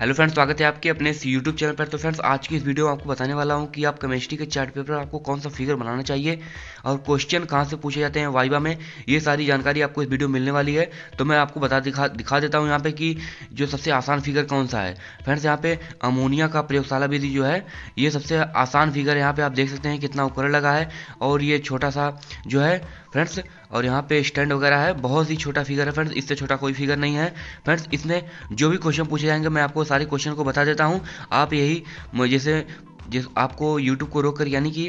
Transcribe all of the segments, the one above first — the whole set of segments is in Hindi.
हेलो फ्रेंड्स स्वागत है आपके अपने यूट्यूब चैनल पर तो फ्रेंड्स आज की इस वीडियो में आपको बताने वाला हूं कि आप केमिस्ट्री के चार्ट पेपर आपको कौन सा फिगर बनाना चाहिए और क्वेश्चन कहां से पूछे जाते हैं वाइबा में ये सारी जानकारी आपको इस वीडियो में मिलने वाली है तो मैं आपको बता दिखा दिखा देता हूँ यहाँ पे कि जो सबसे आसान फिगर कौन सा है फ्रेंड्स यहाँ पे अमोनिया का प्रयोगशाला विधि जो है ये सबसे आसान फिगर यहाँ पे आप देख सकते हैं कितना उपकरण लगा है और ये छोटा सा जो है फ्रेंड्स और यहाँ पे स्टैंड वगैरह है बहुत ही छोटा फिगर है फ्रेंड्स इससे छोटा कोई फिगर नहीं है फ्रेंड्स इसमें जो भी क्वेश्चन पूछे जाएंगे मैं आपको सारे क्वेश्चन को बता देता हूँ आप यही जैसे जिस आपको यूट्यूब को रोक कर यानी कि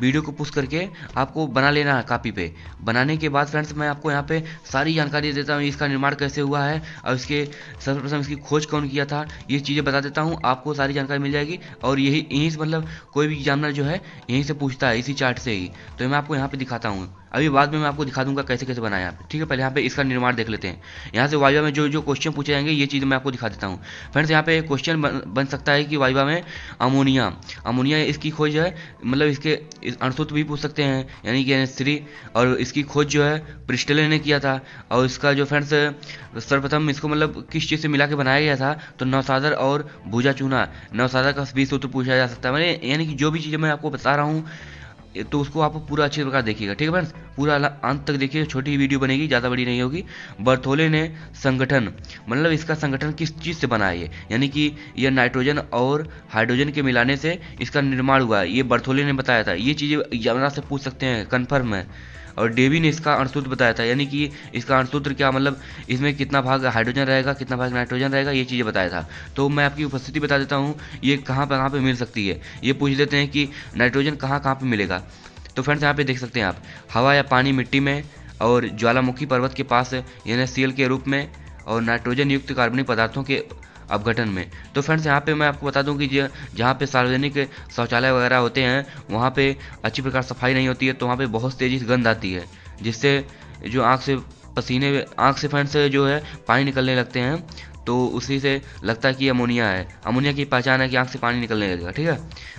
वीडियो को पुश करके आपको बना लेना है कापी पे बनाने के बाद फ्रेंड्स मैं आपको यहाँ पे सारी जानकारी देता हूँ इसका निर्माण कैसे हुआ है और इसके सर्वप्रथम इसकी खोज कौन किया था ये चीज़ें बता देता हूँ आपको सारी जानकारी मिल जाएगी और यही यहीं से मतलब कोई भी एग्जामिनर जो है यहीं से पूछता है इसी चार्ट से ही तो मैं आपको यहाँ पर दिखाता हूँ अभी बाद में मैं आपको दिखा दूंगा कैसे कैसे बनाया आप ठीक है पहले यहाँ पे इसका निर्माण देख लेते हैं यहाँ से वाइवा में जो जो क्वेश्चन पूछे जाएंगे ये चीज़ मैं आपको दिखा देता हूँ फ्रेंड्स यहाँ पे क्वेश्चन बन, सकता है कि वाइवा में अमोनिया अमोनिया इसकी खोज है मतलब इसके इस भी पूछ सकते हैं यानी कि एन और इसकी खोज जो है प्रिस्टले ने किया था और इसका जो फ्रेंड्स सर्वप्रथम इसको मतलब किस चीज़ से मिला के बनाया गया था तो नौसादर और भूजा चूना नौसादर का भी सूत्र पूछा जा सकता है मैंने मतलब यानी कि जो भी चीज़ें मैं आपको बता रहा हूँ तो उसको आप पूरा अच्छी प्रकार देखिएगा ठीक है फ्रेंड्स पूरा अंत तक देखिए छोटी वीडियो बनेगी ज़्यादा बड़ी नहीं होगी बर्थोले ने संगठन मतलब इसका संगठन किस चीज़ से बना है यानी कि यह नाइट्रोजन और हाइड्रोजन के मिलाने से इसका निर्माण हुआ है ये बर्थोले ने बताया था ये चीज़ें यमुना से पूछ सकते हैं कन्फर्म है और डेवी ने इसका अणसूत्र बताया था यानी कि इसका अणसूत्र क्या मतलब इसमें कितना भाग हाइड्रोजन रहेगा कितना भाग नाइट्रोजन रहेगा ये चीज़ें बताया था तो मैं आपकी उपस्थिति बता देता हूँ ये कहाँ पर कहाँ पर मिल सकती है ये पूछ देते हैं कि नाइट्रोजन कहाँ कहाँ पर मिलेगा तो फ्रेंड्स यहाँ पे देख सकते हैं आप हवा या पानी मिट्टी में और ज्वालामुखी पर्वत के पास एन के रूप में और नाइट्रोजन युक्त कार्बनिक पदार्थों के अपघटन में तो फ्रेंड्स यहाँ पे मैं आपको बता दूँ कि जहाँ पे सार्वजनिक शौचालय वगैरह होते हैं वहाँ पे अच्छी प्रकार सफाई नहीं होती है तो वहाँ पे बहुत तेज़ी से गंद आती है जिससे जो आँख से पसीने आँख से फ्रेंड्स जो है पानी निकलने लगते हैं तो उसी से लगता है कि अमोनिया है अमोनिया की पहचान है कि आँख से पानी निकलने लगेगा ठीक है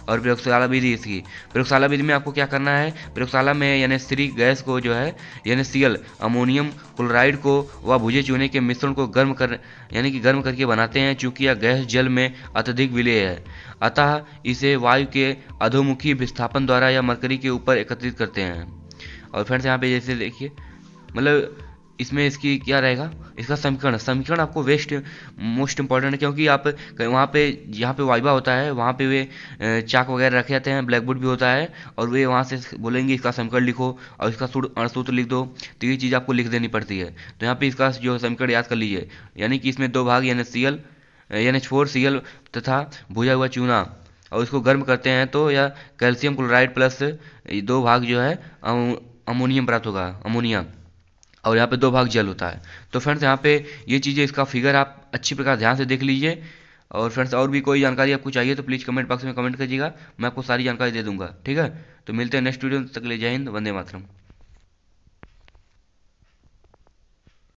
और प्रयोगशाला विधि इसकी प्रयोगशाला विधि में आपको क्या करना है प्रयोगशाला में यानी स्त्री गैस को जो है यानी सीएल अमोनियम क्लोराइड को व भुजे चूने के मिश्रण को गर्म कर यानी कि गर्म करके बनाते हैं चूँकि यह गैस जल में अत्यधिक विलय है अतः इसे वायु के अधोमुखी विस्थापन द्वारा या मरकरी के ऊपर एकत्रित करते हैं और फ्रेंड्स यहाँ पे जैसे देखिए मतलब इसमें इसकी क्या रहेगा इसका समीकरण समीकरण आपको वेस्ट मोस्ट इंपॉर्टेंट है क्योंकि आप वहाँ पे यहाँ पे वाइबा होता है वहाँ पे वे चाक वगैरह रखे जाते हैं ब्लैक बोर्ड भी होता है और वे वहाँ से बोलेंगे इसका समीकरण लिखो और इसका अणसूत्र लिख दो तो ये चीज़ आपको लिख देनी पड़ती है तो यहाँ पर इसका जो समीकरण याद कर लीजिए यानी कि इसमें दो भाग यानी सी एल यानी फोर सी एल तथा भुजा हुआ चूना और इसको गर्म करते हैं तो या कैल्शियम क्लोराइड प्लस दो भाग जो है अमोनियम प्राप्त होगा अमोनिया और यहाँ पे दो भाग जल होता है तो फ्रेंड्स यहाँ पे ये चीज़ें इसका फिगर आप अच्छी प्रकार ध्यान से देख लीजिए और फ्रेंड्स और भी कोई जानकारी आपको चाहिए तो प्लीज़ कमेंट बॉक्स में कमेंट कीजिएगा मैं आपको सारी जानकारी दे दूंगा ठीक है तो मिलते हैं नेक्स्ट वीडियो तक ले जय हिंद वंदे मातरम